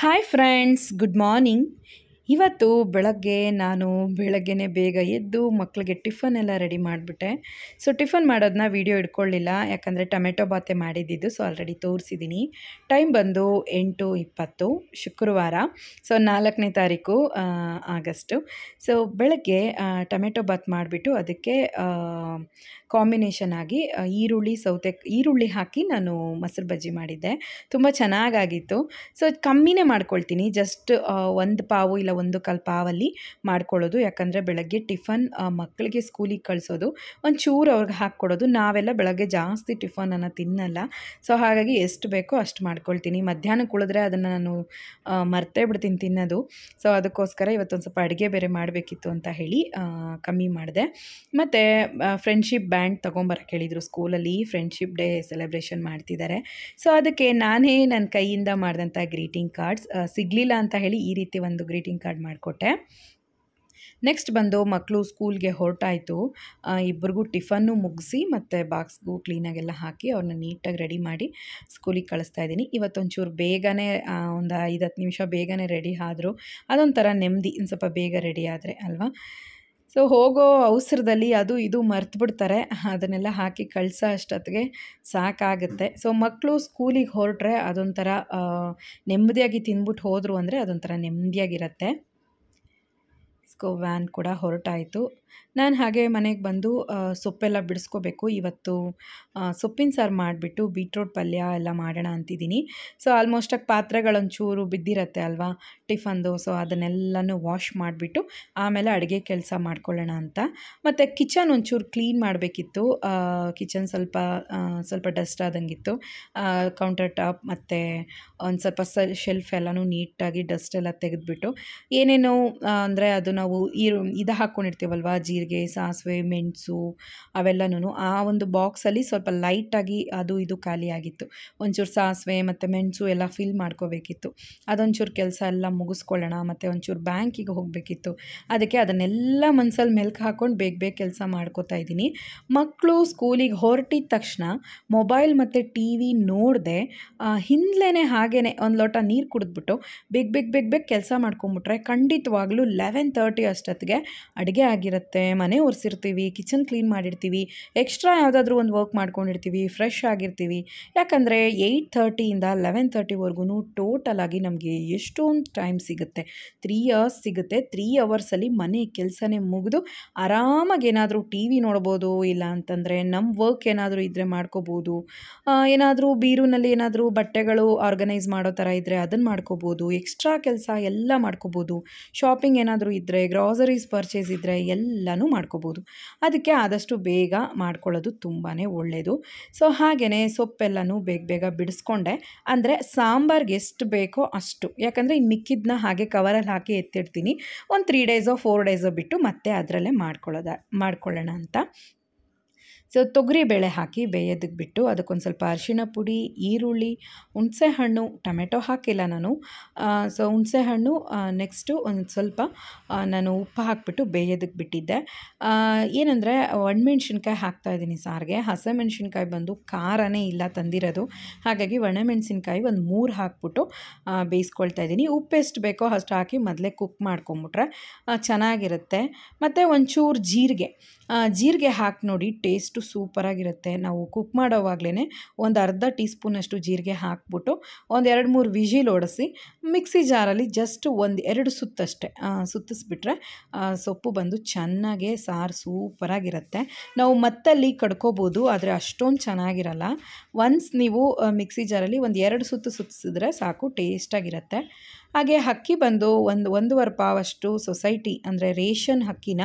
hi friends good morning ಇವತ್ತು ಬೆಳಗ್ಗೆ ನಾನು ಬೆಳಗ್ಗೆನೆ ಬೇಗ ಎದ್ದು ಮಕ್ಕಳಿಗೆ ಟಿಫನ್ ಎಲ್ಲ ರೆಡಿ ಮಾಡಿಬಿಟ್ಟೆ ಸೊ ಟಿಫನ್ ಮಾಡೋದನ್ನ ವೀಡಿಯೋ ಇಟ್ಕೊಳ್ಳಿಲ್ಲ ಯಾಕಂದರೆ ಟೊಮೆಟೊ ಬಾತೆ ಮಾಡಿದ್ದಿದ್ದು ಸೊ ಆಲ್ರೆಡಿ ತೋರಿಸಿದ್ದೀನಿ ಟೈಮ್ ಬಂದು ಎಂಟು ಇಪ್ಪತ್ತು ಶುಕ್ರವಾರ ಸೊ ನಾಲ್ಕನೇ ತಾರೀಕು ಆಗಸ್ಟು ಸೊ ಬೆಳಗ್ಗೆ ಟೊಮೆಟೊ ಬಾತ್ ಮಾಡಿಬಿಟ್ಟು ಅದಕ್ಕೆ ಕಾಂಬಿನೇಷನ್ ಆಗಿ ಈರುಳ್ಳಿ ಸೌತೆ ಈರುಳ್ಳಿ ಹಾಕಿ ನಾನು ಮೊಸರು ಬಜ್ಜಿ ಮಾಡಿದ್ದೆ ತುಂಬ ಚೆನ್ನಾಗಾಗಿತ್ತು ಸೊ ಕಮ್ಮಿನೇ ಮಾಡ್ಕೊಳ್ತೀನಿ ಜಸ್ಟ್ ಒಂದು ಪಾವು ಇಲ್ಲ ಒಂದು ಕಾಲು ಪಾವಲ್ಲಿ ಮಾಡ್ಕೊಳ್ಳೋದು ಯಾಕಂದರೆ ಬೆಳಗ್ಗೆ ಟಿಫನ್ ಮಕ್ಕಳಿಗೆ ಸ್ಕೂಲಿಗೆ ಕಳಿಸೋದು ಒಂದು ಚೂರು ಅವ್ರಿಗೆ ಹಾಕ್ಕೊಡೋದು ನಾವೆಲ್ಲ ಬೆಳಗ್ಗೆ ಜಾಸ್ತಿ ಟಿಫನನ್ನು ತಿನ್ನಲ್ಲ ಸೊ ಹಾಗಾಗಿ ಎಷ್ಟು ಬೇಕೋ ಅಷ್ಟು ಮಾಡ್ಕೊಳ್ತೀನಿ ಮಧ್ಯಾಹ್ನಕ್ಕೆ ಕುಳಿದ್ರೆ ಅದನ್ನು ನಾನು ಮರ್ತೇ ಬಿಡ್ತೀನಿ ತಿನ್ನೋದು ಸೊ ಅದಕ್ಕೋಸ್ಕರ ಇವತ್ತೊಂದು ಸ್ವಲ್ಪ ಅಡುಗೆ ಬೇರೆ ಮಾಡಬೇಕಿತ್ತು ಅಂತ ಹೇಳಿ ಕಮ್ಮಿ ಮಾಡಿದೆ ಮತ್ತು ಫ್ರೆಂಡ್ಶಿಪ್ ಬ್ಯಾಂಡ್ ತೊಗೊಂಬರಕ್ಕೆ ಹೇಳಿದರು ಸ್ಕೂಲಲ್ಲಿ ಫ್ರೆಂಡ್ಶಿಪ್ ಡೇ ಸೆಲೆಬ್ರೇಷನ್ ಮಾಡ್ತಿದ್ದಾರೆ ಸೊ ಅದಕ್ಕೆ ನಾನೇ ನನ್ನ ಕೈಯಿಂದ ಮಾಡಿದಂಥ ಗ್ರೀಟಿಂಗ್ ಕಾರ್ಡ್ಸ್ ಸಿಗಲಿಲ್ಲ ಅಂತ ಹೇಳಿ ಈ ರೀತಿ ಒಂದು ಗ್ರೀಟಿಂಗ್ ಕಾರ್ಡ್ ಮಾಡಿಕೊಟ್ಟೆ ನೆಕ್ಸ್ಟ್ ಬಂದು ಮಕ್ಕಳು ಸ್ಕೂಲ್ಗೆ ಹೊರಟಾಯಿತು ಇಬ್ಬರಿಗೂ ಟಿಫನ್ನು ಮುಗಿಸಿ ಮತ್ತು ಬಾಕ್ಸ್ಗೂ ಕ್ಲೀನಾಗೆಲ್ಲ ಹಾಕಿ ಅವ್ರನ್ನ ನೀಟಾಗಿ ರೆಡಿ ಮಾಡಿ ಸ್ಕೂಲಿಗೆ ಕಳಿಸ್ತಾ ಇದ್ದೀನಿ ಇವತ್ತೊಂಚೂರು ಬೇಗನೆ ಒಂದು ಐದು ಹತ್ತು ನಿಮಿಷ ಬೇಗನೆ ರೆಡಿ ಆದರೂ ಅದೊಂಥರ ನೆಮ್ಮದಿ ಒಂದು ಸ್ವಲ್ಪ ಬೇಗ ರೆಡಿ ಆದರೆ ಅಲ್ವಾ ಸೊ ಹೋಗೋ ಅವಸರದಲ್ಲಿ ಅದು ಇದು ಮರ್ತುಬಿಡ್ತಾರೆ ಅದನ್ನೆಲ್ಲ ಹಾಕಿ ಕಳಿಸೋ ಅಷ್ಟೊತ್ತಿಗೆ ಸಾಕಾಗುತ್ತೆ ಸೊ ಮಕ್ಕಳು ಸ್ಕೂಲಿಗೆ ಹೊರಟ್ರೆ ಅದೊಂಥರ ನೆಮ್ಮದಿಯಾಗಿ ತಿಂದ್ಬಿಟ್ಟು ಹೋದರು ಅಂದರೆ ಅದೊಂಥರ ನೆಮ್ಮದಿಯಾಗಿರತ್ತೆ ಸ್ಕೋ ವ್ಯಾನ್ ಕೂಡ ಹೊರಟಾಯಿತು ನಾನು ಹಾಗೆ ಮನೆಗೆ ಬಂದು ಸೊಪ್ಪೆಲ್ಲ ಬಿಡಿಸ್ಕೋಬೇಕು ಇವತ್ತು ಸೊಪ್ಪಿನ ಸಾರು ಮಾಡಿಬಿಟ್ಟು ಬೀಟ್ರೋಟ್ ಪಲ್ಯ ಎಲ್ಲ ಮಾಡೋಣ ಅಂತಿದ್ದೀನಿ ಸೊ ಆಲ್ಮೋಸ್ಟಾಗಿ ಪಾತ್ರೆಗಳೊಂಚೂರು ಬಿದ್ದಿರತ್ತೆ ಅಲ್ವಾ ಟಿಫನ್ದು ಸೊ ಅದನ್ನೆಲ್ಲನೂ ವಾಶ್ ಮಾಡಿಬಿಟ್ಟು ಆಮೇಲೆ ಅಡುಗೆ ಕೆಲಸ ಮಾಡ್ಕೊಳ್ಳೋಣ ಅಂತ ಮತ್ತು ಕಿಚನ್ ಒಂಚೂರು ಕ್ಲೀನ್ ಮಾಡಬೇಕಿತ್ತು ಕಿಚನ್ ಸ್ವಲ್ಪ ಸ್ವಲ್ಪ ಡಸ್ಟ್ ಆದಂಗಿತ್ತು ಕೌಂಟರ್ ಟಾಪ್ ಮತ್ತು ಒಂದು ಸ್ವಲ್ಪ ಶೆಲ್ಫ್ ಎಲ್ಲನೂ ನೀಟಾಗಿ ಡಸ್ಟ್ ಎಲ್ಲ ತೆಗೆದುಬಿಟ್ಟು ಏನೇನೋ ಅಂದರೆ ಅದು ನಾವು ಈರು ಇದು ಹಾಕ್ಕೊಂಡಿರ್ತೀವಲ್ವ ಜೀರಿಗೆ ಸಾಸಿವೆ ಮೆಣಸು ಅವೆಲ್ಲನೂ ಆ ಒಂದು ಬಾಕ್ಸಲ್ಲಿ ಸ್ವಲ್ಪ ಲೈಟಾಗಿ ಅದು ಇದು ಖಾಲಿಯಾಗಿತ್ತು ಒಂಚೂರು ಸಾಸಿವೆ ಮತ್ತು ಮೆಣಸು ಎಲ್ಲ ಫಿಲ್ ಮಾಡ್ಕೋಬೇಕಿತ್ತು ಅದೊಂಚೂರು ಕೆಲಸ ಎಲ್ಲ ಮುಗಿಸ್ಕೊಳ್ಳೋಣ ಮತ್ತು ಒಂಚೂರು ಬ್ಯಾಂಕಿಗೆ ಹೋಗಬೇಕಿತ್ತು ಅದಕ್ಕೆ ಅದನ್ನೆಲ್ಲ ಮನ್ಸಲ್ಲಿ ಮೆಲ್ಕು ಹಾಕ್ಕೊಂಡು ಬೇಗ ಬೇಗ ಕೆಲಸ ಮಾಡ್ಕೋತಾ ಇದ್ದೀನಿ ಮಕ್ಕಳು ಸ್ಕೂಲಿಗೆ ಹೊರಟಿದ ತಕ್ಷಣ ಮೊಬೈಲ್ ಮತ್ತು ಟಿ ವಿ ನೋಡದೆ ಹಿಂದ್ಲೇ ಹಾಗೇ ಒಂದು ಲೋಟ ನೀರು ಕುಡಿದ್ಬಿಟ್ಟು ಬೇಗ ಬೇಗ ಬೇಗ ಬೇಗ ಕೆಲಸ ಮಾಡ್ಕೊಂಬಿಟ್ರೆ ಖಂಡಿತವಾಗ್ಲೂ ಲೆವೆನ್ ತರ್ಟಿ ಅಷ್ಟೊತ್ತಿಗೆ ಅಡುಗೆ ಆಗಿರುತ್ತೆ ಮನೆ ಒರೆಸಿರ್ತೀವಿ ಕಿಚನ್ ಕ್ಲೀನ್ ಮಾಡಿರ್ತೀವಿ ಎಕ್ಸ್ಟ್ರಾ ಯಾವುದಾದ್ರೂ ಒಂದು ವರ್ಕ್ ಮಾಡ್ಕೊಂಡಿರ್ತೀವಿ ಫ್ರೆಶ್ ಆಗಿರ್ತೀವಿ ಯಾಕಂದರೆ ಏಯ್ಟ್ ಥರ್ಟಿಯಿಂದ ಲೆವೆನ್ ತರ್ಟಿವರೆಗೂ ಟೋಟಲಾಗಿ ನಮಗೆ ಎಷ್ಟೊಂದು ಟೈಮ್ ಟೈಮ್ ಸಿಗುತ್ತೆ ತ್ರೀ ಅವರ್ಸ್ ಸಿಗುತ್ತೆ ತ್ರೀ ಅವರ್ಸಲ್ಲಿ ಮನೆ ಕೆಲಸನೇ ಮುಗಿದು ಆರಾಮಾಗಿ ಏನಾದರೂ ಟಿ ವಿ ನೋಡ್ಬೋದು ಇಲ್ಲ ಅಂತಂದರೆ ನಮ್ಮ ವರ್ಕ್ ಏನಾದರೂ ಇದ್ದರೆ ಮಾಡ್ಕೋಬೋದು ಏನಾದರೂ ಬೀರೂನಲ್ಲಿ ಏನಾದರೂ ಬಟ್ಟೆಗಳು ಆರ್ಗನೈಸ್ ಮಾಡೋ ಥರ ಇದ್ದರೆ ಅದನ್ನು ಮಾಡ್ಕೋಬೋದು ಎಕ್ಸ್ಟ್ರಾ ಕೆಲಸ ಎಲ್ಲ ಮಾಡ್ಕೋಬೋದು ಶಾಪಿಂಗ್ ಏನಾದರೂ ಇದ್ದರೆ ಗ್ರಾಸರೀಸ್ ಪರ್ಚೇಸ್ ಇದ್ದರೆ ಎಲ್ಲನೂ ಮಾಡ್ಕೋಬೋದು ಅದಕ್ಕೆ ಆದಷ್ಟು ಬೇಗ ಮಾಡ್ಕೊಳ್ಳೋದು ತುಂಬಾ ಒಳ್ಳೆಯದು ಸೊ ಹಾಗೆಯೇ ಸೊಪ್ಪೆಲ್ಲನೂ ಬೇಗ ಬೇಗ ಬಿಡಿಸ್ಕೊಂಡೆ ಅಂದರೆ ಸಾಂಬಾರ್ಗೆ ಎಷ್ಟು ಬೇಕೋ ಅಷ್ಟು ಯಾಕಂದರೆ ಇನ್ನು ಇದನ್ನ ಹಾಗೆ ಕವರಲ್ಲಿ ಹಾಕಿ ಎತ್ತಿಡ್ತೀನಿ ಒಂದು ತ್ರೀ ಡೇಸೋ ಫೋರ್ ಡೇಸೋ ಬಿಟ್ಟು ಮತ್ತೆ ಅದರಲ್ಲೇ ಮಾಡ್ಕೊಳ್ಳೋದ ಮಾಡ್ಕೊಳ್ಳೋಣ ಅಂತ ಸೊ ತೊಗರಿ ಬೇಳೆ ಹಾಕಿ ಬೇಯೋದಕ್ಕೆ ಬಿಟ್ಟು ಅದಕ್ಕೊಂದು ಸ್ವಲ್ಪ ಅರಿಶಿಣ ಪುಡಿ ಈರುಳ್ಳಿ ಹುಣಸೆಹಣ್ಣು ಟೊಮೆಟೊ ಹಾಕಿಲ್ಲ ನಾನು ಸೊ ಹುಣಸೆಹಣ್ಣು ನೆಕ್ಸ್ಟು ಒಂದು ಸ್ವಲ್ಪ ನಾನು ಉಪ್ಪು ಹಾಕಿಬಿಟ್ಟು ಬೇಯೋದಕ್ಕೆ ಬಿಟ್ಟಿದ್ದೆ ಏನಂದರೆ ಒಣಮೆಣ್ಸಿನ್ಕಾಯಿ ಇದ್ದೀನಿ ಸಾರಿಗೆ ಹಸಿಮೆಣ್ಸಿನ್ಕಾಯಿ ಬಂದು ಖಾರನೇ ಇಲ್ಲ ತಂದಿರೋದು ಹಾಗಾಗಿ ಒಣಮೆಣ್ಸಿನ್ಕಾಯಿ ಒಂದು ಮೂರು ಹಾಕ್ಬಿಟ್ಟು ಬೇಯಿಸ್ಕೊಳ್ತಾ ಇದ್ದೀನಿ ಉಪ್ಪು ಎಷ್ಟು ಬೇಕೋ ಅಷ್ಟು ಹಾಕಿ ಮೊದಲೇ ಕುಕ್ ಮಾಡ್ಕೊಂಬಿಟ್ರೆ ಚೆನ್ನಾಗಿರುತ್ತೆ ಮತ್ತು ಒಂಚೂರು ಜೀರಿಗೆ ಜೀರಿಗೆ ಹಾಕಿ ನೋಡಿ ಟೇಸ್ಟ್ ಅಷ್ಟು ಸೂಪರಾಗಿರುತ್ತೆ ನಾವು ಕುಕ್ ಮಾಡೋವಾಗಲೇ ಒಂದು ಅರ್ಧ ಟೀ ಸ್ಪೂನಷ್ಟು ಜೀರಿಗೆ ಹಾಕ್ಬಿಟ್ಟು ಒಂದು ಎರಡು ಮೂರು ವಿಜಿಲ್ ಓಡಿಸಿ ಮಿಕ್ಸಿ ಜಾರಲ್ಲಿ ಜಸ್ಟ್ ಒಂದು ಎರಡು ಸುತ್ತಷ್ಟೇ ಸುತ್ತಿಸ್ಬಿಟ್ರೆ ಸೊಪ್ಪು ಬಂದು ಚೆನ್ನಾಗೆ ಸಾರು ಸೂಪರಾಗಿರುತ್ತೆ ನಾವು ಮತ್ತಲ್ಲಿ ಕಡ್ಕೋಬೋದು ಆದರೆ ಅಷ್ಟೊಂದು ಚೆನ್ನಾಗಿರಲ್ಲ ಒನ್ಸ್ ನೀವು ಮಿಕ್ಸಿ ಜಾರಲ್ಲಿ ಒಂದು ಎರಡು ಸುತ್ತು ಸುತ್ತಿಸಿದ್ರೆ ಸಾಕು ಟೇಸ್ಟಾಗಿರುತ್ತೆ ಹಾಗೆ ಹಕ್ಕಿ ಬಂದು ಒಂದು ಒಂದೂವರೆ ಪಾವಷ್ಟು ಸೊಸೈಟಿ ಅಂದರೆ ರೇಷನ್ ಹಕ್ಕಿನ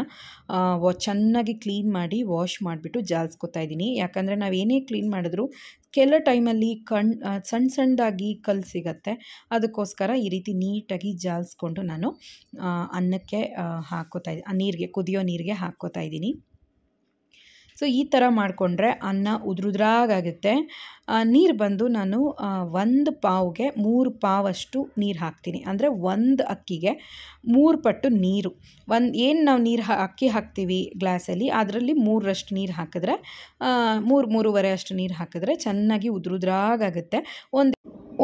ವಾ ಚೆನ್ನಾಗಿ ಕ್ಲೀನ್ ಮಾಡಿ ವಾಶ್ ಮಾಡಿಬಿಟ್ಟು ಜಾಲ್ಸ್ಕೊತಾ ಇದ್ದೀನಿ ಯಾಕಂದರೆ ನಾವು ಏನೇ ಕ್ಲೀನ್ ಮಾಡಿದ್ರು ಕೆಲ ಟೈಮಲ್ಲಿ ಕಣ್ ಸಣ್ಣ ಸಣ್ಣದಾಗಿ ಕಲ್ಲು ಸಿಗತ್ತೆ ಅದಕ್ಕೋಸ್ಕರ ಈ ರೀತಿ ನೀಟಾಗಿ ಜಾಲಿಸ್ಕೊಂಡು ನಾನು ಅನ್ನಕ್ಕೆ ಹಾಕೋತಾ ಇದ್ದೀನಿ ಆ ನೀರಿಗೆ ಕುದಿಯೋ ನೀರಿಗೆ ಹಾಕ್ಕೋತಾ ಇದ್ದೀನಿ ಸೊ ಈ ಥರ ಮಾಡಿಕೊಂಡ್ರೆ ಅನ್ನ ಉದುರುದ್ರಾಗುತ್ತೆ ನೀರು ಬಂದು ನಾನು ಒಂದು ಪಾವ್ಗೆ ಮೂರು ಪಾವಷ್ಟು ನೀರು ಹಾಕ್ತೀನಿ ಅಂದರೆ ಒಂದು ಅಕ್ಕಿಗೆ ಮೂರು ಪಟ್ಟು ನೀರು ಒಂದು ಏನು ನಾವು ನೀರು ಅಕ್ಕಿ ಹಾಕ್ತೀವಿ ಗ್ಲಾಸಲ್ಲಿ ಅದರಲ್ಲಿ ಮೂರರಷ್ಟು ನೀರು ಹಾಕಿದ್ರೆ ಮೂರು ಮೂರುವರೆ ಅಷ್ಟು ನೀರು ಹಾಕಿದ್ರೆ ಚೆನ್ನಾಗಿ ಉದುರುದ್ರಾಗಾಗುತ್ತೆ ಒಂದು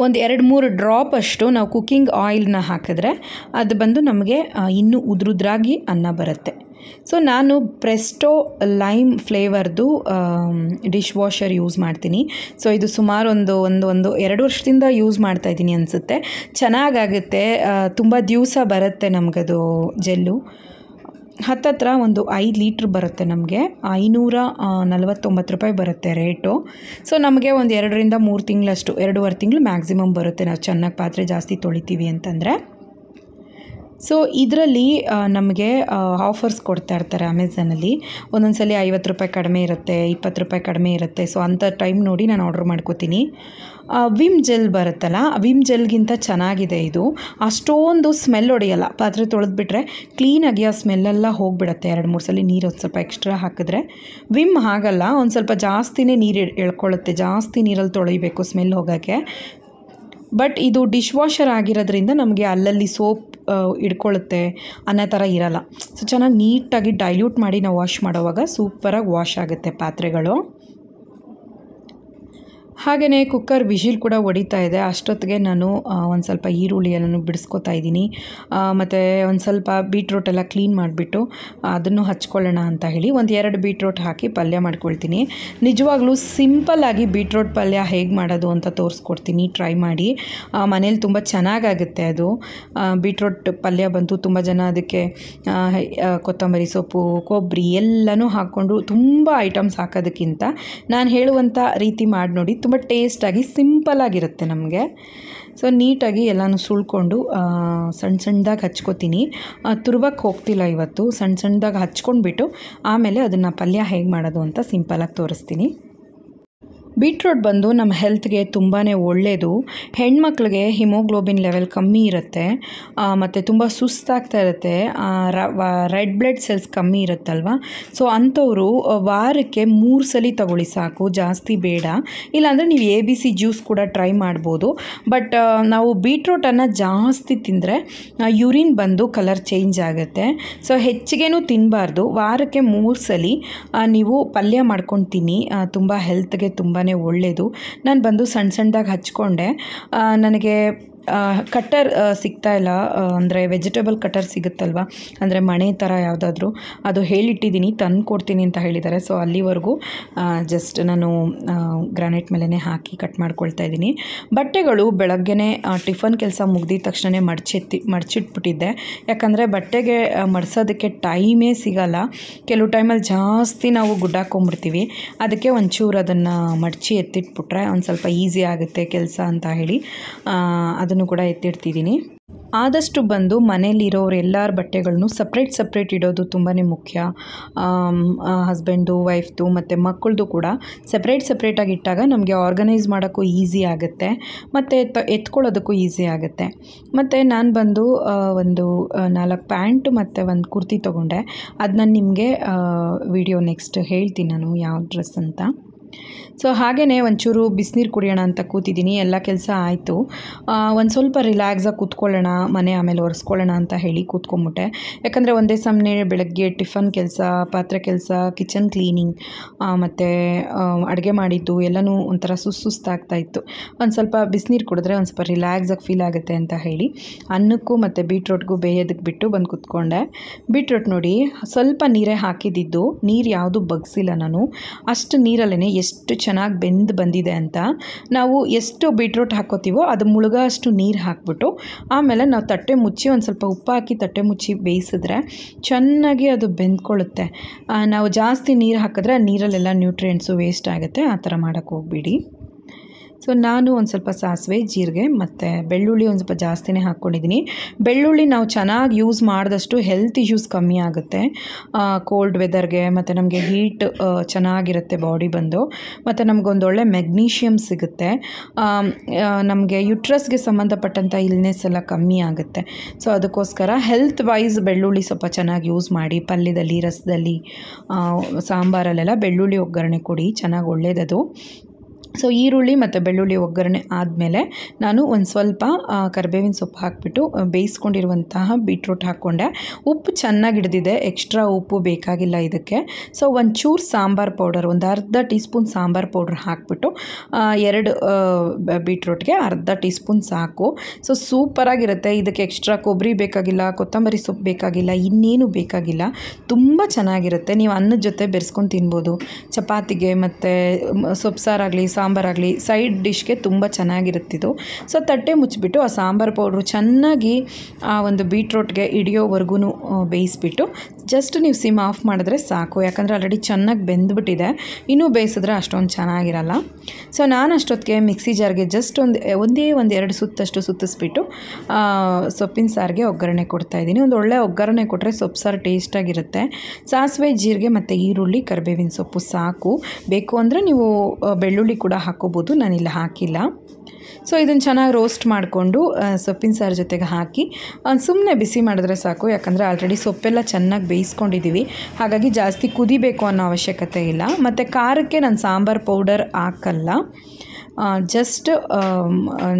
ಒಂದು ಎರಡು ಮೂರು ಡ್ರಾಪ್ ಅಷ್ಟು ನಾವು ಕುಕ್ಕಿಂಗ್ ಆಯಿಲ್ನ ಹಾಕಿದ್ರೆ ಅದು ಬಂದು ನಮಗೆ ಇನ್ನೂ ಉದುರುದ್ರಾಗಿ ಅನ್ನ ಬರುತ್ತೆ ಸೊ ನಾನು ಪ್ರೆಸ್ಟೋ ಲೈಮ್ ಫ್ಲೇವರ್ದು ಡಿಶ್ ವಾಷರ್ ಯೂಸ್ ಮಾಡ್ತೀನಿ ಸೊ ಇದು ಸುಮಾರು ಒಂದು ಒಂದು ಒಂದು ಎರಡು ವರ್ಷದಿಂದ ಯೂಸ್ ಮಾಡ್ತಾ ಇದ್ದೀನಿ ಅನಿಸುತ್ತೆ ಚೆನ್ನಾಗಾಗುತ್ತೆ ತುಂಬ ದಿವಸ ಬರುತ್ತೆ ನಮಗದು ಜೆಲ್ಲು ಹತ್ತತ್ರ ಒಂದು ಐದು ಲೀಟ್ರ್ ಬರುತ್ತೆ ನಮಗೆ ಐನೂರ ನಲವತ್ತೊಂಬತ್ತು ರೂಪಾಯಿ ಬರುತ್ತೆ ರೇಟು ಸೊ ನಮಗೆ ಒಂದು ಎರಡರಿಂದ ಮೂರು ತಿಂಗಳಷ್ಟು ಎರಡೂವರೆ ತಿಂಗಳು ಮ್ಯಾಕ್ಸಿಮಮ್ ಬರುತ್ತೆ ನಾವು ಚೆನ್ನಾಗಿ ಪಾತ್ರೆ ಜಾಸ್ತಿ ತೊಳಿತೀವಿ ಅಂತಂದರೆ ಸೊ ಇದರಲ್ಲಿ ನಮಗೆ ಆಫರ್ಸ್ ಕೊಡ್ತಾ ಇರ್ತಾರೆ ಅಮೆಝಾನಲ್ಲಿ ಒಂದೊಂದು ಸಲ ಐವತ್ತು ರೂಪಾಯಿ ಕಡಿಮೆ ಇರುತ್ತೆ ಇಪ್ಪತ್ತು ರೂಪಾಯಿ ಕಡಿಮೆ ಇರುತ್ತೆ ಸೊ ಅಂಥ ಟೈಮ್ ನೋಡಿ ನಾನು ಆರ್ಡ್ರ್ ಮಾಡ್ಕೋತೀನಿ ವಿಮ್ ಜೆಲ್ ಬರುತ್ತಲ್ಲ ವಿಮ್ ಜೆಲ್ಗಿಂತ ಚೆನ್ನಾಗಿದೆ ಇದು ಅಷ್ಟೊಂದು ಸ್ಮೆಲ್ ಹೊಡೆಯಲ್ಲ ಪಾತ್ರೆ ತೊಳೆದ್ಬಿಟ್ರೆ ಕ್ಲೀನಾಗಿ ಆ ಸ್ಮೆಲ್ಲೆಲ್ಲ ಹೋಗಿಬಿಡುತ್ತೆ ಎರಡು ಮೂರು ಸಲ ನೀರು ಒಂದು ಸ್ವಲ್ಪ ಎಕ್ಸ್ಟ್ರಾ ಹಾಕಿದ್ರೆ ವಿಮ್ ಆಗಲ್ಲ ಒಂದು ಸ್ವಲ್ಪ ಜಾಸ್ತಿನೇ ನೀರು ಎಳ್ಕೊಳ್ಳುತ್ತೆ ಜಾಸ್ತಿ ನೀರಲ್ಲಿ ತೊಳೆಯಬೇಕು ಸ್ಮೆಲ್ ಹೋಗೋಕ್ಕೆ ಬಟ್ ಇದು ಡಿಶ್ ವಾಷರ್ ಆಗಿರೋದ್ರಿಂದ ನಮಗೆ ಅಲ್ಲಲ್ಲಿ ಸೋಪ್ ಇಡ್ಕೊಳ್ಳುತ್ತೆ ಅನ್ನೋ ಥರ ಇರಲ್ಲ ಸೊ ಚೆನ್ನಾಗಿ ನೀಟಾಗಿ ಡೈಲ್ಯೂಟ್ ಮಾಡಿ ನಾವು ವಾಶ್ ಮಾಡೋವಾಗ ಸೂಪರಾಗಿ ವಾಶ್ ಆಗುತ್ತೆ ಪಾತ್ರೆಗಳು ಹಾಗೆಯೇ ಕುಕ್ಕರ್ ವಿಜಿಲ್ ಕೂಡ ಹೊಡಿತಾ ಇದೆ ಅಷ್ಟೊತ್ತಿಗೆ ನಾನು ಒಂದು ಸ್ವಲ್ಪ ಈರುಳ್ಳಿಯನ್ನು ಬಿಡಿಸ್ಕೊತಾ ಇದ್ದೀನಿ ಮತ್ತು ಒಂದು ಸ್ವಲ್ಪ ಬೀಟ್ರೂಟ್ ಎಲ್ಲ ಕ್ಲೀನ್ ಮಾಡಿಬಿಟ್ಟು ಅದನ್ನು ಹಚ್ಕೊಳ್ಳೋಣ ಅಂತ ಹೇಳಿ ಒಂದು ಎರಡು ಬೀಟ್ರೂಟ್ ಹಾಕಿ ಪಲ್ಯ ಮಾಡ್ಕೊಳ್ತೀನಿ ನಿಜವಾಗ್ಲೂ ಸಿಂಪಲ್ಲಾಗಿ ಬೀಟ್ರೂಟ್ ಪಲ್ಯ ಹೇಗೆ ಮಾಡೋದು ಅಂತ ತೋರಿಸ್ಕೊಡ್ತೀನಿ ಟ್ರೈ ಮಾಡಿ ಮನೇಲಿ ತುಂಬ ಚೆನ್ನಾಗಾಗುತ್ತೆ ಅದು ಬೀಟ್ರೂಟ್ ಪಲ್ಯ ಬಂತು ತುಂಬ ಜನ ಅದಕ್ಕೆ ಕೊತ್ತಂಬರಿ ಸೊಪ್ಪು ಕೊಬ್ಬರಿ ಎಲ್ಲನೂ ಹಾಕ್ಕೊಂಡು ತುಂಬ ಐಟಮ್ಸ್ ಹಾಕೋದಕ್ಕಿಂತ ನಾನು ಹೇಳುವಂಥ ರೀತಿ ಮಾಡಿ ನೋಡಿ ತುಂಬ ಟೇಸ್ಟಾಗಿ ಆಗಿರುತ್ತೆ ನಮಗೆ ಸೊ ನೀಟಾಗಿ ಎಲ್ಲನೂ ಸುಳ್ಕೊಂಡು ಸಣ್ಣ ಸಣ್ಣದಾಗಿ ಹಚ್ಕೋತೀನಿ ತುರ್ವಕ್ಕೆ ಹೋಗ್ತಿಲ್ಲ ಇವತ್ತು ಸಣ್ಣ ಸಣ್ಣದಾಗಿ ಹಚ್ಕೊಂಡ್ಬಿಟ್ಟು ಆಮೇಲೆ ಅದನ್ನು ಪಲ್ಯ ಹೇಗೆ ಮಾಡೋದು ಅಂತ ಸಿಂಪಲಾಗಿ ತೋರಿಸ್ತೀನಿ ಬೀಟ್ರೋಟ್ ಬಂದು ನಮ್ಮ ಹೆಲ್ತ್ಗೆ ತುಂಬಾ ಒಳ್ಳೆಯದು ಹೆಣ್ಮಕ್ಳಿಗೆ ಹಿಮೋಗ್ಲೋಬಿನ್ ಲೆವೆಲ್ ಕಮ್ಮಿ ಇರುತ್ತೆ ಮತ್ತು ತುಂಬ ಸುಸ್ತಾಗ್ತಾ ಇರುತ್ತೆ ರೆಡ್ ಬ್ಲಡ್ ಸೆಲ್ಸ್ ಕಮ್ಮಿ ಇರುತ್ತಲ್ವ ಸೊ ಅಂಥವರು ವಾರಕ್ಕೆ ಮೂರು ಸಲ ತಗೊಳ್ಳಿ ಸಾಕು ಜಾಸ್ತಿ ಬೇಡ ಇಲ್ಲಾಂದರೆ ನೀವು ಎ ಬಿ ಸಿ ಜ್ಯೂಸ್ ಕೂಡ ಟ್ರೈ ಮಾಡ್ಬೋದು ಬಟ್ ನಾವು ಬೀಟ್ರೋಟನ್ನು ಜಾಸ್ತಿ ತಿಂದರೆ ಯೂರಿನ್ ಬಂದು ಕಲರ್ ಚೇಂಜ್ ಆಗುತ್ತೆ ಸೊ ಹೆಚ್ಚಿಗೆನೂ ತಿನ್ನಬಾರ್ದು ವಾರಕ್ಕೆ ಮೂರು ಸಲ ನೀವು ಪಲ್ಯ ಮಾಡ್ಕೊಂಡು ತಿನ್ನಿ ತುಂಬ ಹೆಲ್ತ್ಗೆ ತುಂಬ ತುಂಬಾ ಒಳ್ಳೆಯದು ನಾನು ಬಂದು ಸಣ್ಣ ಸಣ್ಣದಾಗಿ ಹಚ್ಕೊಂಡೆ ನನಗೆ ಕಟ್ಟರ್ ಸಿಗ್ತಾ ಇಲ್ಲ ಅಂದರೆ ವೆಜಿಟೇಬಲ್ ಕಟ್ಟರ್ ಸಿಗುತ್ತಲ್ವ ಅಂದರೆ ಮಣೆ ಥರ ಯಾವುದಾದ್ರೂ ಅದು ಹೇಳಿಟ್ಟಿದ್ದೀನಿ ತಂದು ಕೊಡ್ತೀನಿ ಅಂತ ಹೇಳಿದ್ದಾರೆ ಸೊ ಅಲ್ಲಿವರೆಗೂ ಜಸ್ಟ್ ನಾನು ಗ್ರಾನೈಟ್ ಮೇಲೇ ಹಾಕಿ ಕಟ್ ಮಾಡ್ಕೊಳ್ತಾ ಇದ್ದೀನಿ ಬಟ್ಟೆಗಳು ಬೆಳಗ್ಗೆ ಟಿಫನ್ ಕೆಲಸ ಮುಗ್ದಿದ ತಕ್ಷಣ ಮಡ್ಚೆತ್ತಿ ಮಡ್ಚಿಟ್ಬಿಟ್ಟಿದ್ದೆ ಯಾಕಂದರೆ ಬಟ್ಟೆಗೆ ಮಡ್ಸೋದಕ್ಕೆ ಟೈಮೇ ಸಿಗಲ್ಲ ಕೆಲವು ಟೈಮಲ್ಲಿ ಜಾಸ್ತಿ ನಾವು ಗುಡ್ಡಾಕೊಂಬಿಡ್ತೀವಿ ಅದಕ್ಕೆ ಒಂಚೂರು ಅದನ್ನು ಮಡಚಿ ಎತ್ತಿಟ್ಬಿಟ್ರೆ ಒಂದು ಸ್ವಲ್ಪ ಈಸಿ ಆಗುತ್ತೆ ಕೆಲಸ ಅಂತ ಹೇಳಿ ಅದನ್ನು ಕೂಡ ಎತ್ತಿಡ್ತಿದ್ದೀನಿ ಆದಷ್ಟು ಬಂದು ಮನೇಲಿರೋರು ಎಲ್ಲರ ಬಟ್ಟೆಗಳನ್ನು ಸಪ್ರೇಟ್ ಸಪ್ರೇಟ್ ಇಡೋದು ತುಂಬಾ ಮುಖ್ಯ ಹಸ್ಬೆಂಡು ವೈಫ್ದು ಮತ್ತು ಮಕ್ಕಳದು ಕೂಡ ಸಪ್ರೇಟ್ ಸಪ್ರೇಟಾಗಿ ಇಟ್ಟಾಗ ನಮಗೆ ಆರ್ಗನೈಸ್ ಮಾಡೋಕ್ಕೂ ಈಸಿ ಆಗುತ್ತೆ ಮತ್ತು ಎತ್ತ ಎತ್ಕೊಳ್ಳೋದಕ್ಕೂ ಈಸಿ ಆಗುತ್ತೆ ಮತ್ತು ನಾನು ಬಂದು ಒಂದು ನಾಲ್ಕು ಪ್ಯಾಂಟ್ ಮತ್ತು ಒಂದು ಕುರ್ತಿ ತೊಗೊಂಡೆ ಅದು ನಾನು ನಿಮಗೆ ವಿಡಿಯೋ ನೆಕ್ಸ್ಟ್ ಹೇಳ್ತೀನಿ ನಾನು ಯಾವ ಡ್ರೆಸ್ ಅಂತ ಸೊ ಹಾಗೇ ಒಂಚೂರು ಬಿಸಿನೀರು ಕುಡಿಯೋಣ ಅಂತ ಕೂತಿದ್ದೀನಿ ಎಲ್ಲ ಕೆಲಸ ಆಯಿತು ಒಂದು ಸ್ವಲ್ಪ ರಿಲ್ಯಾಕ್ಸಾಗಿ ಕೂತ್ಕೊಳ್ಳೋಣ ಮನೆ ಆಮೇಲೆ ಒರೆಸ್ಕೊಳ್ಳೋಣ ಅಂತ ಹೇಳಿ ಕೂತ್ಕೊಂಬಿಟ್ಟೆ ಯಾಕಂದರೆ ಒಂದೇ ಸಮನೆ ಬೆಳಗ್ಗೆ ಟಿಫನ್ ಕೆಲಸ ಪಾತ್ರೆ ಕೆಲಸ ಕಿಚನ್ ಕ್ಲೀನಿಂಗ್ ಮತ್ತು ಅಡುಗೆ ಮಾಡಿದ್ದು ಎಲ್ಲನೂ ಒಂಥರ ಸುಸ್ತಾಗ್ತಾ ಇತ್ತು ಒಂದು ಸ್ವಲ್ಪ ಬಿಸಿನೀರು ಕುಡಿದ್ರೆ ಒಂದು ಸ್ವಲ್ಪ ರಿಲ್ಯಾಕ್ಸಾಗಿ ಫೀಲ್ ಆಗುತ್ತೆ ಅಂತ ಹೇಳಿ ಅನ್ನಕ್ಕೂ ಮತ್ತು ಬೀಟ್ರೋಟ್ಗೂ ಬೇಯೋದಕ್ಕೆ ಬಿಟ್ಟು ಬಂದು ಕೂತ್ಕೊಂಡೆ ಬೀಟ್ರೋಟ್ ನೋಡಿ ಸ್ವಲ್ಪ ನೀರೇ ಹಾಕಿದ್ದಿದ್ದು ನೀರು ಯಾವುದು ಬಗ್ಸಿಲ್ಲ ನಾನು ಅಷ್ಟು ನೀರಲ್ಲೇ ಎಷ್ಟು ಚೆನ್ನಾಗಿ ಬೆಂದು ಬಂದಿದೆ ಅಂತ ನಾವು ಎಷ್ಟು ಬೀಟ್ರೂಟ್ ಹಾಕೋತೀವೋ ಅದು ಮುಳುಗೋ ಅಷ್ಟು ನೀರು ಹಾಕ್ಬಿಟ್ಟು ಆಮೇಲೆ ನಾವು ತಟ್ಟೆ ಮುಚ್ಚಿ ಒಂದು ಸ್ವಲ್ಪ ಉಪ್ಪು ಹಾಕಿ ತಟ್ಟೆ ಮುಚ್ಚಿ ಬೇಯಿಸಿದ್ರೆ ಚೆನ್ನಾಗಿ ಅದು ಬೆಂದ್ಕೊಳ್ಳುತ್ತೆ ನಾವು ಜಾಸ್ತಿ ನೀರು ಹಾಕಿದ್ರೆ ನೀರಲ್ಲೆಲ್ಲ ನ್ಯೂಟ್ರಿಯೆಂಟ್ಸು ವೇಸ್ಟ್ ಆಗುತ್ತೆ ಆ ಥರ ಮಾಡೋಕ್ಕೆ ಹೋಗಬೇಡಿ ಸೊ ನಾನು ಒಂದು ಸ್ವಲ್ಪ ಸಾಸಿವೆ ಜೀರಿಗೆ ಮತ್ತು ಬೆಳ್ಳುಳ್ಳಿ ಒಂದು ಸ್ವಲ್ಪ ಜಾಸ್ತಿನೇ ಹಾಕ್ಕೊಂಡಿದ್ದೀನಿ ಬೆಳ್ಳುಳ್ಳಿ ನಾವು ಚೆನ್ನಾಗಿ ಯೂಸ್ ಮಾಡಿದಷ್ಟು ಹೆಲ್ತ್ ಇಶ್ಯೂಸ್ ಕಮ್ಮಿ ಆಗುತ್ತೆ ಕೋಲ್ಡ್ ವೆದರ್ಗೆ ಮತ್ತು ನಮಗೆ ಹೀಟ್ ಚೆನ್ನಾಗಿರುತ್ತೆ ಬಾಡಿ ಬಂದು ಮತ್ತು ನಮಗೊಂದೊಳ್ಳೆ ಮೆಗ್ನೀಷಿಯಮ್ ಸಿಗುತ್ತೆ ನಮಗೆ ಯುಟ್ರಸ್ಗೆ ಸಂಬಂಧಪಟ್ಟಂಥ ಇಲ್ನೆಸ್ ಎಲ್ಲ ಕಮ್ಮಿ ಆಗುತ್ತೆ ಸೊ ಅದಕ್ಕೋಸ್ಕರ ಹೆಲ್ತ್ ವೈಸ್ ಬೆಳ್ಳುಳ್ಳಿ ಸ್ವಲ್ಪ ಚೆನ್ನಾಗಿ ಯೂಸ್ ಮಾಡಿ ಪಲ್ಯದಲ್ಲಿ ರಸದಲ್ಲಿ ಸಾಂಬಾರಲ್ಲೆಲ್ಲ ಬೆಳ್ಳುಳ್ಳಿ ಒಗ್ಗರಣೆ ಕೊಡಿ ಚೆನ್ನಾಗಿ ಒಳ್ಳೆಯದದು ಸೊ ಈರುಳ್ಳಿ ಮತ್ತು ಬೆಳ್ಳುಳ್ಳಿ ಒಗ್ಗರಣೆ ಆದಮೇಲೆ ನಾನು ಒಂದು ಸ್ವಲ್ಪ ಕರ್ಬೇವಿನ ಸೊಪ್ಪು ಹಾಕಿಬಿಟ್ಟು ಬೇಯಿಸ್ಕೊಂಡಿರುವಂತಹ ಬೀಟ್ರೂಟ್ ಹಾಕ್ಕೊಂಡೆ ಉಪ್ಪು ಚೆನ್ನಾಗಿ ಹಿಡ್ದಿದೆ ಎಕ್ಸ್ಟ್ರಾ ಉಪ್ಪು ಬೇಕಾಗಿಲ್ಲ ಇದಕ್ಕೆ ಸೊ ಒಂಚೂರು ಸಾಂಬಾರು ಪೌಡರ್ ಒಂದು ಅರ್ಧ ಟೀ ಸ್ಪೂನ್ ಸಾಂಬಾರು ಪೌಡ್ರ್ ಹಾಕಿಬಿಟ್ಟು ಎರಡು ಬೀಟ್ರೂಟ್ಗೆ ಅರ್ಧ ಟೀ ಸ್ಪೂನ್ ಸಾಕು ಸೊ ಸೂಪರಾಗಿರುತ್ತೆ ಇದಕ್ಕೆ ಎಕ್ಸ್ಟ್ರಾ ಕೊಬ್ಬರಿ ಬೇಕಾಗಿಲ್ಲ ಕೊತ್ತಂಬರಿ ಸೊಪ್ಪು ಬೇಕಾಗಿಲ್ಲ ಇನ್ನೇನು ಬೇಕಾಗಿಲ್ಲ ತುಂಬ ಚೆನ್ನಾಗಿರುತ್ತೆ ನೀವು ಅನ್ನದ ಜೊತೆ ಬೆರೆಸ್ಕೊಂಡು ತಿನ್ಬೋದು ಚಪಾತಿಗೆ ಮತ್ತು ಸೊಪ್ಪು ಸಾರಾಗಲಿ ಸಾಂಬಾರಾಗಲಿ ಸೈಡ್ ಡಿಶ್ಗೆ ತುಂಬ ಚೆನ್ನಾಗಿರುತ್ತಿದ್ದು ಸೊ ತಟ್ಟೆ ಮುಚ್ಚಿಬಿಟ್ಟು ಆ ಸಾಂಬಾರು ಪೌಡ್ರು ಚೆನ್ನಾಗಿ ಆ ಒಂದು ಬೀಟ್ರೋಟ್ಗೆ ಹಿಡಿಯೋವರೆಗೂ ಬೇಯಿಸ್ಬಿಟ್ಟು ಜಸ್ಟ್ ನೀವು ಸಿಮ್ ಆಫ್ ಮಾಡಿದ್ರೆ ಸಾಕು ಯಾಕಂದರೆ ಆಲ್ರೆಡಿ ಚೆನ್ನಾಗಿ ಬೆಂದ್ಬಿಟ್ಟಿದೆ ಇನ್ನೂ ಬೇಯಿಸಿದ್ರೆ ಅಷ್ಟೊಂದು ಚೆನ್ನಾಗಿರಲ್ಲ ಸೊ ನಾನು ಅಷ್ಟೊತ್ತಿಗೆ ಮಿಕ್ಸಿ ಜಾರ್ಗೆ ಜಸ್ಟ್ ಒಂದು ಒಂದೇ ಒಂದು ಎರಡು ಸುತ್ತಷ್ಟು ಸುತ್ತಿಸ್ಬಿಟ್ಟು ಸೊಪ್ಪಿನ ಸಾರಿಗೆ ಒಗ್ಗರಣೆ ಕೊಡ್ತಾ ಇದ್ದೀನಿ ಒಂದು ಒಳ್ಳೆ ಒಗ್ಗರಣೆ ಕೊಟ್ಟರೆ ಸೊಪ್ಪು ಸಾರು ಟೇಸ್ಟಾಗಿರುತ್ತೆ ಸಾಸಿವೆ ಜೀರಿಗೆ ಮತ್ತು ಈರುಳ್ಳಿ ಕರಿಬೇವಿನ ಸೊಪ್ಪು ಸಾಕು ಬೇಕು ಅಂದರೆ ನೀವು ಬೆಳ್ಳುಳ್ಳಿ ಕೂಡ ಕೂಡ ಹಾಕೋಬೋದು ನಾನಿಲ್ಲ ಹಾಕಿಲ್ಲ ಸೊ ಇದನ್ನು ಚೆನ್ನಾಗಿ ರೋಸ್ಟ್ ಮಾಡಿಕೊಂಡು ಸೊಪ್ಪಿನ ಸಾರು ಜೊತೆಗೆ ಹಾಕಿ ಸುಮ್ಮನೆ ಬಿಸಿ ಮಾಡಿದ್ರೆ ಸಾಕು ಯಾಕಂದರೆ ಆಲ್ರೆಡಿ ಸೊಪ್ಪೆಲ್ಲ ಚೆನ್ನಾಗಿ ಬೇಯಿಸ್ಕೊಂಡಿದ್ದೀವಿ ಹಾಗಾಗಿ ಜಾಸ್ತಿ ಕುದಿಬೇಕು ಅನ್ನೋ ಅವಶ್ಯಕತೆ ಇಲ್ಲ ಮತ್ತು ಖಾರಕ್ಕೆ ನಾನು ಸಾಂಬಾರು ಪೌಡರ್ ಹಾಕಲ್ಲ ಜಸ್ಟ್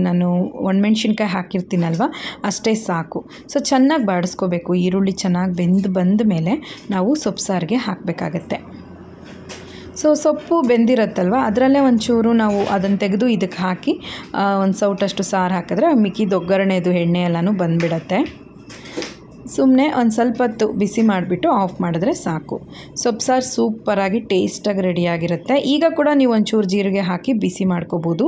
ನಾನು ಒಣಮೆಣ್ಸಿನ್ಕಾಯಿ ಹಾಕಿರ್ತೀನಲ್ವ ಅಷ್ಟೇ ಸಾಕು ಸೊ ಚೆನ್ನಾಗಿ ಬಾಡಿಸ್ಕೋಬೇಕು ಈರುಳ್ಳಿ ಚೆನ್ನಾಗಿ ಬೆಂದು ಬಂದ ಮೇಲೆ ನಾವು ಸೊಪ್ಪು ಸಾರಿಗೆ ಹಾಕಬೇಕಾಗತ್ತೆ ಸೊ ಸೊಪ್ಪು ಬೆಂದಿರತ್ತಲ್ವ ಅದರಲ್ಲೇ ಒಂಚೂರು ನಾವು ಅದನ್ನು ತೆಗೆದು ಇದಕ್ಕೆ ಹಾಕಿ ಒಂದು ಸೌಟಷ್ಟು ಸಾರು ಹಾಕಿದ್ರೆ ಮಿಕ್ಕಿದ ಒಗ್ಗರಣೆದು ಎಣ್ಣೆ ಎಲ್ಲನೂ ಬಂದುಬಿಡತ್ತೆ ಸುಮ್ಮನೆ ಒಂದು ಸ್ವಲ್ಪ ಹೊತ್ತು ಬಿಸಿ ಮಾಡಿಬಿಟ್ಟು ಆಫ್ ಮಾಡಿದ್ರೆ ಸಾಕು ಸೊಪ್ಪು ಸಾರು ಸೂಪರಾಗಿ ಟೇಸ್ಟಾಗಿ ರೆಡಿಯಾಗಿರುತ್ತೆ ಈಗ ಕೂಡ ನೀವು ಒಂಚೂರು ಜೀರಿಗೆ ಹಾಕಿ ಬಿಸಿ ಮಾಡ್ಕೋಬೋದು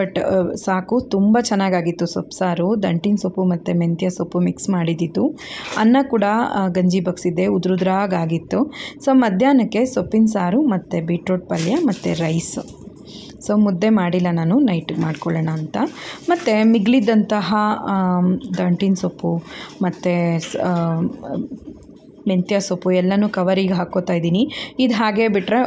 ಬಟ್ ಸಾಕು ತುಂಬ ಚೆನ್ನಾಗಾಗಿತ್ತು ಸೊಪ್ಪು ಸಾರು ದಂಟಿನ ಸೊಪ್ಪು ಮತ್ತು ಮೆಂತ್ಯ ಸೊಪ್ಪು ಮಿಕ್ಸ್ ಮಾಡಿದ್ದಿತ್ತು ಅನ್ನ ಕೂಡ ಗಂಜಿ ಬಗ್ಸಿದ್ದೆ ಉದುರುದ್ರಾಗಾಗಿತ್ತು ಸೊ ಮಧ್ಯಾಹ್ನಕ್ಕೆ ಸೊಪ್ಪಿನ ಸಾರು ಮತ್ತು ಬೀಟ್ರೋಟ್ ಪಲ್ಯ ಮತ್ತು ರೈಸು ಸೊ ಮುದ್ದೆ ಮಾಡಿಲ್ಲ ನಾನು ನೈಟಿಗೆ ಮಾಡ್ಕೊಳ್ಳೋಣ ಅಂತ ಮತ್ತು ಮಿಗಿಲಿದ್ದಂತಹ ದಂಟಿನ ಸೊಪ್ಪು ಮತ್ತು ಮೆಂತ್ಯ ಸೊಪ್ಪು ಎಲ್ಲನೂ ಕವರಿಗೆ ಹಾಕ್ಕೋತಾ ಇದ್ದೀನಿ ಇದು ಹಾಗೆ ಬಿಟ್ಟರೆ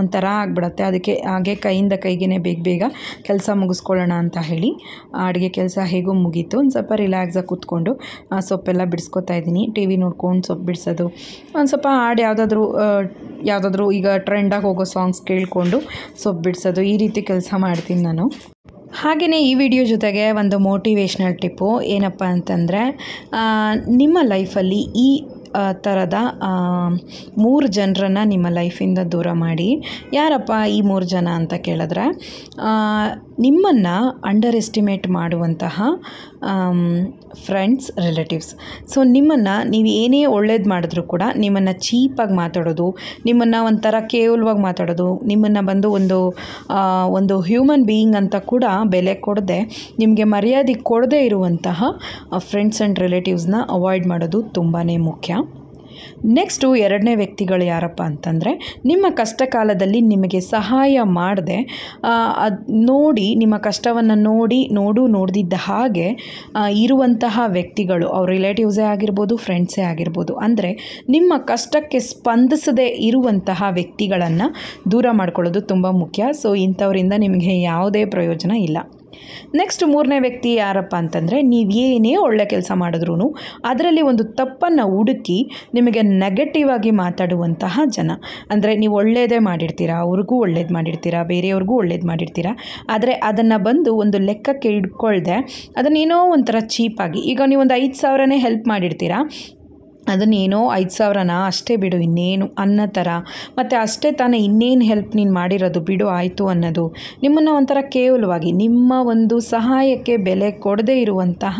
ಒಂಥರ ಆಗಿಬಿಡತ್ತೆ ಅದಕ್ಕೆ ಹಾಗೆ ಕೈಯಿಂದ ಕೈಗೇ ಬೇಗ ಬೇಗ ಕೆಲಸ ಮುಗಿಸ್ಕೊಳ್ಳೋಣ ಅಂತ ಹೇಳಿ ಅಡುಗೆ ಕೆಲಸ ಹೇಗೂ ಮುಗೀತು ಒಂದು ಸ್ವಲ್ಪ ರಿಲ್ಯಾಕ್ಸಾಗಿ ಕೂತ್ಕೊಂಡು ಸೊಪ್ಪೆಲ್ಲ ಬಿಡಿಸ್ಕೊತಾ ಇದ್ದೀನಿ ಟಿ ವಿ ನೋಡ್ಕೊಂಡು ಸೊಪ್ಪು ಬಿಡಿಸೋದು ಒಂದು ಸ್ವಲ್ಪ ಹಾಡು ಯಾವುದಾದ್ರೂ ಯಾವುದಾದ್ರೂ ಈಗ ಟ್ರೆಂಡಾಗಿ ಹೋಗೋ ಸಾಂಗ್ಸ್ ಕೇಳಿಕೊಂಡು ಸೊಪ್ಪು ಬಿಡಿಸೋದು ಈ ರೀತಿ ಕೆಲಸ ಮಾಡ್ತೀನಿ ನಾನು ಹಾಗೆಯೇ ಈ ವಿಡಿಯೋ ಜೊತೆಗೆ ಒಂದು ಮೋಟಿವೇಶ್ನಲ್ ಟಿಪ್ಪು ಏನಪ್ಪ ಅಂತಂದರೆ ನಿಮ್ಮ ಲೈಫಲ್ಲಿ ಈ ಥರದ ಮೂರು ಜನರನ್ನ ನಿಮ್ಮ ಲೈಫಿಂದ ದೂರ ಮಾಡಿ ಯಾರಪ್ಪ ಈ ಮೂರು ಜನ ಅಂತ ಕೇಳಿದ್ರೆ ನಿಮ್ಮನ್ನು ಅಂಡರ್ ಎಸ್ಟಿಮೇಟ್ ಮಾಡುವಂತಹ ಫ್ರೆಂಡ್ಸ್ ರಿಲೇಟಿವ್ಸ್ ಸೊ ನಿಮ್ಮನ್ನು ನೀವು ಏನೇ ಒಳ್ಳೇದು ಮಾಡಿದ್ರು ಕೂಡ ನಿಮ್ಮನ್ನು ಚೀಪಾಗಿ ಮಾತಾಡೋದು ನಿಮ್ಮನ್ನು ಒಂಥರ ಕೇವಲವಾಗಿ ಮಾತಾಡೋದು ನಿಮ್ಮನ್ನು ಬಂದು ಒಂದು ಒಂದು ಹ್ಯೂಮನ್ ಬೀಯಿಂಗ್ ಅಂತ ಕೂಡ ಬೆಲೆ ಕೊಡದೆ ನಿಮಗೆ ಮರ್ಯಾದೆ ಕೊಡದೇ ಇರುವಂತಹ ಫ್ರೆಂಡ್ಸ್ ಆ್ಯಂಡ್ ರಿಲೇಟಿವ್ಸ್ನ ಅವಾಯ್ಡ್ ಮಾಡೋದು ತುಂಬಾ ಮುಖ್ಯ ನೆಕ್ಸ್ಟು ಎರಡನೇ ವ್ಯಕ್ತಿಗಳು ಯಾರಪ್ಪ ಅಂತಂದರೆ ನಿಮ್ಮ ಕಷ್ಟ ಕಾಲದಲ್ಲಿ ನಿಮಗೆ ಸಹಾಯ ಮಾಡದೆ ಅದು ನೋಡಿ ನಿಮ್ಮ ಕಷ್ಟವನ್ನು ನೋಡಿ ನೋಡು ನೋಡ್ದಿದ್ದ ಹಾಗೆ ಇರುವಂತಹ ವ್ಯಕ್ತಿಗಳು ಅವ್ರ ರಿಲೇಟಿವ್ಸೇ ಆಗಿರ್ಬೋದು ಫ್ರೆಂಡ್ಸೇ ಆಗಿರ್ಬೋದು ಅಂದರೆ ನಿಮ್ಮ ಕಷ್ಟಕ್ಕೆ ಸ್ಪಂದಿಸದೆ ಇರುವಂತಹ ವ್ಯಕ್ತಿಗಳನ್ನು ದೂರ ಮಾಡ್ಕೊಳ್ಳೋದು ತುಂಬ ಮುಖ್ಯ ಸೊ ಇಂಥವರಿಂದ ನಿಮಗೆ ಯಾವುದೇ ಪ್ರಯೋಜನ ಇಲ್ಲ ನೆಕ್ಸ್ಟ್ ಮೂರನೇ ವ್ಯಕ್ತಿ ಯಾರಪ್ಪ ಅಂತಂದರೆ ನೀವೇನೇ ಒಳ್ಳೆ ಕೆಲಸ ಮಾಡಿದ್ರೂ ಅದರಲ್ಲಿ ಒಂದು ತಪ್ಪನ್ನು ಹುಡುಕಿ ನಿಮಗೆ ನೆಗೆಟಿವ್ ಆಗಿ ಮಾತಾಡುವಂತಹ ಜನ ಅಂದರೆ ನೀವು ಒಳ್ಳೆಯದೇ ಮಾಡಿರ್ತೀರಾ ಅವ್ರಿಗೂ ಒಳ್ಳೇದು ಮಾಡಿರ್ತೀರಾ ಬೇರೆಯವ್ರಿಗೂ ಒಳ್ಳೇದು ಮಾಡಿರ್ತೀರಾ ಆದರೆ ಅದನ್ನು ಬಂದು ಒಂದು ಲೆಕ್ಕಕ್ಕೆ ಇಟ್ಕೊಳ್ದೆ ಅದನ್ನೇನೋ ಒಂಥರ ಚೀಪಾಗಿ ಈಗ ನೀವೊಂದು ಐದು ಸಾವಿರನೇ ಹೆಲ್ಪ್ ಮಾಡಿರ್ತೀರಾ ಅದನ್ನೇನೋ ಐದು ಸಾವಿರನ ಅಷ್ಟೇ ಬಿಡು ಇನ್ನೇನು ಅನ್ನೋ ಥರ ಮತ್ತು ಅಷ್ಟೇ ತಾನೇ ಇನ್ನೇನು ಹೆಲ್ಪ್ ನೀನು ಮಾಡಿರೋದು ಬಿಡು ಆಯಿತು ಅನ್ನೋದು ನಿಮ್ಮನ್ನು ಒಂಥರ ಕೇವಲವಾಗಿ ನಿಮ್ಮ ಒಂದು ಸಹಾಯಕ್ಕೆ ಬೆಲೆ ಕೊಡದೇ ಇರುವಂತಹ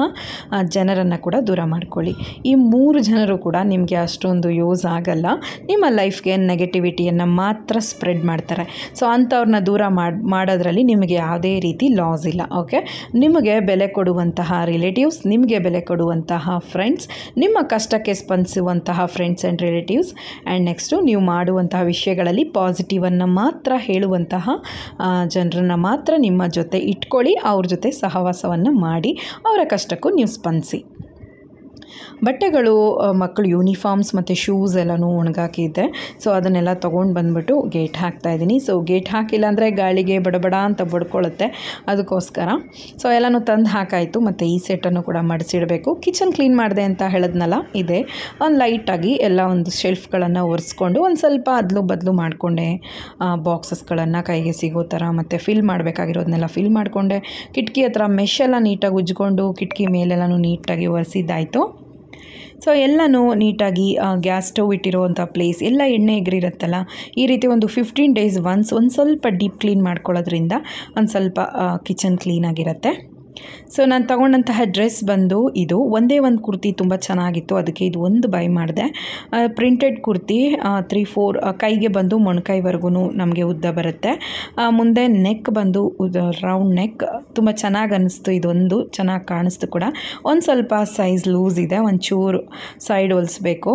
ಜನರನ್ನು ಕೂಡ ದೂರ ಮಾಡ್ಕೊಳ್ಳಿ ಈ ಮೂರು ಜನರು ಕೂಡ ನಿಮಗೆ ಅಷ್ಟೊಂದು ಯೂಸ್ ಆಗಲ್ಲ ನಿಮ್ಮ ಲೈಫ್ಗೆ ನೆಗೆಟಿವಿಟಿಯನ್ನು ಮಾತ್ರ ಸ್ಪ್ರೆಡ್ ಮಾಡ್ತಾರೆ ಸೊ ಅಂಥವ್ರನ್ನ ದೂರ ಮಾಡಿ ಮಾಡೋದ್ರಲ್ಲಿ ನಿಮಗೆ ಯಾವುದೇ ರೀತಿ ಲಾಸ್ ಇಲ್ಲ ಓಕೆ ನಿಮಗೆ ಬೆಲೆ ಕೊಡುವಂತಹ ರಿಲೇಟಿವ್ಸ್ ನಿಮಗೆ ಬೆಲೆ ಕೊಡುವಂತಹ ಫ್ರೆಂಡ್ಸ್ ನಿಮ್ಮ ಕಷ್ಟಕ್ಕೆ ಸ್ಪಂದ ಅನಿಸುವಂತಹ friends and relatives and next ನೀವು ಮಾಡುವಂತಹ ವಿಷಯಗಳಲ್ಲಿ ಪಾಸಿಟಿವನ್ನು ಮಾತ್ರ ಹೇಳುವಂತಹ ಜನರನ್ನು ಮಾತ್ರ ನಿಮ್ಮ ಜೊತೆ ಇಟ್ಕೊಳ್ಳಿ ಅವ್ರ ಜೊತೆ ಸಹವಾಸವನ್ನು ಮಾಡಿ ಅವರ ಕಷ್ಟಕ್ಕೂ ನೀವು ಸ್ಪಂದಿಸಿ ಬಟ್ಟೆಗಳು ಮಕ್ಕಳು ಯೂನಿಫಾರ್ಮ್ಸ್ ಮತ್ತು ಶೂಸ್ ಎಲ್ಲನೂ ಒಣಗಾಕಿದ್ದೆ ಸೊ ಅದನ್ನೆಲ್ಲ ತೊಗೊಂಡು ಬಂದುಬಿಟ್ಟು ಗೇಟ್ ಹಾಕ್ತಾ ಇದ್ದೀನಿ ಸೊ ಗೇಟ್ ಹಾಕಿಲ್ಲ ಅಂದರೆ ಗಾಳಿಗೆ ಬಡಬಡ ಅಂತ ಬಡ್ಕೊಳ್ಳುತ್ತೆ ಅದಕ್ಕೋಸ್ಕರ ಸೊ ಎಲ್ಲನೂ ತಂದು ಹಾಕಾಯಿತು ಮತ್ತು ಈ ಸೆಟ್ಟನ್ನು ಕೂಡ ಮಡಿಸಿಡಬೇಕು ಕಿಚನ್ ಕ್ಲೀನ್ ಮಾಡಿದೆ ಅಂತ ಹೇಳಿದ್ನಲ್ಲ ಇದೆ ಒಂದು ಲೈಟಾಗಿ ಎಲ್ಲ ಒಂದು ಶೆಲ್ಫ್ಗಳನ್ನು ಒರೆಸ್ಕೊಂಡು ಒಂದು ಸ್ವಲ್ಪ ಅದಲು ಬದಲು ಮಾಡಿಕೊಂಡೆ ಬಾಕ್ಸಸ್ಗಳನ್ನು ಕೈಗೆ ಸಿಗೋ ಥರ ಮತ್ತು ಫಿಲ್ ಮಾಡಬೇಕಾಗಿರೋದನ್ನೆಲ್ಲ ಫಿಲ್ ಮಾಡಿಕೊಂಡೆ ಕಿಟಕಿ ಹತ್ರ ಮೆಶ್ ಎಲ್ಲ ನೀಟಾಗಿ ಉಜ್ಕೊಂಡು ಕಿಟಕಿ ಮೇಲೆಲ್ಲೂ ನೀಟಾಗಿ ಒರೆಸಿದ್ದಾಯಿತು ಸೊ ಎಲ್ಲನೂ ನೀಟಾಗಿ ಗ್ಯಾಸ್ ಸ್ಟವ್ ಇಟ್ಟಿರುವಂಥ ಪ್ಲೇಸ್ ಎಲ್ಲ ಎಣ್ಣೆ ಎಗ್ರಿರುತ್ತಲ್ಲ ಈ ರೀತಿ ಒಂದು ಫಿಫ್ಟೀನ್ ಡೇಸ್ ಒನ್ಸ್ ಒಂದು ಸ್ವಲ್ಪ ಡೀಪ್ ಕ್ಲೀನ್ ಮಾಡ್ಕೊಳ್ಳೋದ್ರಿಂದ ಒಂದು ಸ್ವಲ್ಪ ಕಿಚನ್ ಕ್ಲೀನಾಗಿರುತ್ತೆ ಸೊ ನಾನು ತೊಗೊಂಡಂತಹ ಡ್ರೆಸ್ ಬಂದು ಇದು ಒಂದೇ ಒಂದು ಕುರ್ತಿ ತುಂಬ ಚೆನ್ನಾಗಿತ್ತು ಅದಕ್ಕೆ ಇದು ಒಂದು ಬೈ ಮಾಡಿದೆ ಪ್ರಿಂಟೆಡ್ ಕುರ್ತಿ ತ್ರೀ ಫೋರ್ ಕೈಗೆ ಬಂದು ಮೊಣಕೈವರೆಗೂ ನಮಗೆ ಉದ್ದ ಬರುತ್ತೆ ಮುಂದೆ ನೆಕ್ ಬಂದು ರೌಂಡ್ ನೆಕ್ ತುಂಬ ಚೆನ್ನಾಗಿ ಅನ್ನಿಸ್ತು ಇದೊಂದು ಚೆನ್ನಾಗಿ ಕಾಣಿಸ್ತು ಕೂಡ ಒಂದು ಸ್ವಲ್ಪ ಸೈಜ್ ಲೂಸ್ ಇದೆ ಒಂಚೂರು ಸೈಡ್ ಹೊಲಿಸ್ಬೇಕು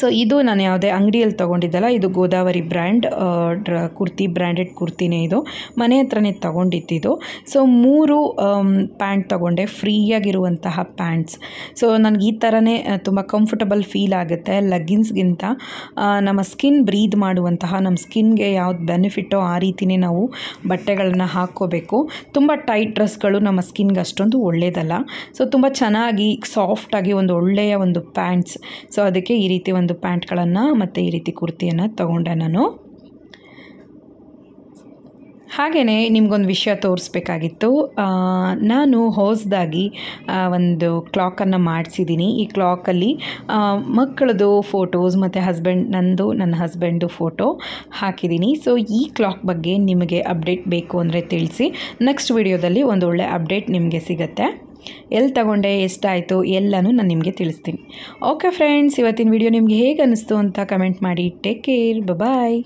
ಸೊ ಇದು ನಾನು ಯಾವುದೇ ಅಂಗಡಿಯಲ್ಲಿ ತೊಗೊಂಡಿದ್ದಲ್ಲ ಇದು ಗೋದಾವರಿ ಬ್ರ್ಯಾಂಡ್ ಡ್ರ ಕುರ್ತಿ ಬ್ರ್ಯಾಂಡೆಡ್ ಕುರ್ತಿನೇ ಇದು ಮನೆ ಹತ್ರನೇ ತೊಗೊಂಡಿದ್ದಿದ್ದು ಸೊ ಮೂರು ಪ್ಯಾಂಟ್ ತೊಗೊಂಡೆ ಫ್ರೀಯಾಗಿರುವಂತಹ ಪ್ಯಾಂಟ್ಸ್ ಸೊ ನನಗೆ ಈ ಥರನೇ ತುಂಬ ಕಂಫರ್ಟಬಲ್ ಫೀಲ್ ಆಗುತ್ತೆ ಲಗ್ಗಿನ್ಸ್ಗಿಂತ ನಮ್ಮ ಸ್ಕಿನ್ ಬ್ರೀದ್ ಮಾಡುವಂತಹ ನಮ್ಮ ಸ್ಕಿನ್ಗೆ ಯಾವ್ದು ಬೆನಿಫಿಟ್ಟೋ ಆ ರೀತಿಯೇ ನಾವು ಬಟ್ಟೆಗಳನ್ನು ಹಾಕ್ಕೋಬೇಕು ತುಂಬ ಟೈಟ್ ಡ್ರೆಸ್ಗಳು ನಮ್ಮ ಸ್ಕಿನ್ಗೆ ಅಷ್ಟೊಂದು ಒಳ್ಳೆಯದಲ್ಲ ಸೊ ತುಂಬ ಚೆನ್ನಾಗಿ ಸಾಫ್ಟಾಗಿ ಒಂದು ಒಳ್ಳೆಯ ಒಂದು ಪ್ಯಾಂಟ್ಸ್ ಸೊ ಅದಕ್ಕೆ ಈ ರೀತಿ ಒಂದು ಪ್ಯಾಂಟ್ಗಳನ್ನು ಮತ್ತು ಈ ರೀತಿ ಕುರ್ತಿಯನ್ನು ತಗೊಂಡೆ ನಾನು ಹಾಗೆಯೇ ನಿಮಗೊಂದು ವಿಷಯ ತೋರಿಸ್ಬೇಕಾಗಿತ್ತು ನಾನು ಹೋಸ್ದಾಗಿ ಒಂದು ಕ್ಲಾಕನ್ನು ಮಾಡಿಸಿದ್ದೀನಿ ಈ ಕ್ಲಾಕಲ್ಲಿ ಮಕ್ಕಳದು ಫೋಟೋಸ್ ಮತ್ತು ಹಸ್ಬೆಂಡ್ ನಂದು ನನ್ನ ಹಸ್ಬೆಂಡು ಫೋಟೋ ಹಾಕಿದ್ದೀನಿ ಸೊ ಈ ಕ್ಲಾಕ್ ಬಗ್ಗೆ ನಿಮಗೆ ಅಪ್ಡೇಟ್ ಬೇಕು ಅಂದರೆ ತಿಳಿಸಿ ನೆಕ್ಸ್ಟ್ ವಿಡಿಯೋದಲ್ಲಿ ಒಳ್ಳೆ ಅಪ್ಡೇಟ್ ನಿಮಗೆ ಸಿಗುತ್ತೆ ಎಲ್ಲಿ ತಗೊಂಡೆ ಎಷ್ಟಾಯಿತು ಎಲ್ಲನೂ ನಾನು ನಿಮಗೆ ತಿಳಿಸ್ತೀನಿ ಓಕೆ ಫ್ರೆಂಡ್ಸ್ ಇವತ್ತಿನ ವಿಡಿಯೋ ನಿಮಗೆ ಹೇಗೆ ಅನ್ನಿಸ್ತು ಅಂತ ಕಮೆಂಟ್ ಮಾಡಿ ಟೇಕ್ ಕೇರ್ ಬಾಯ್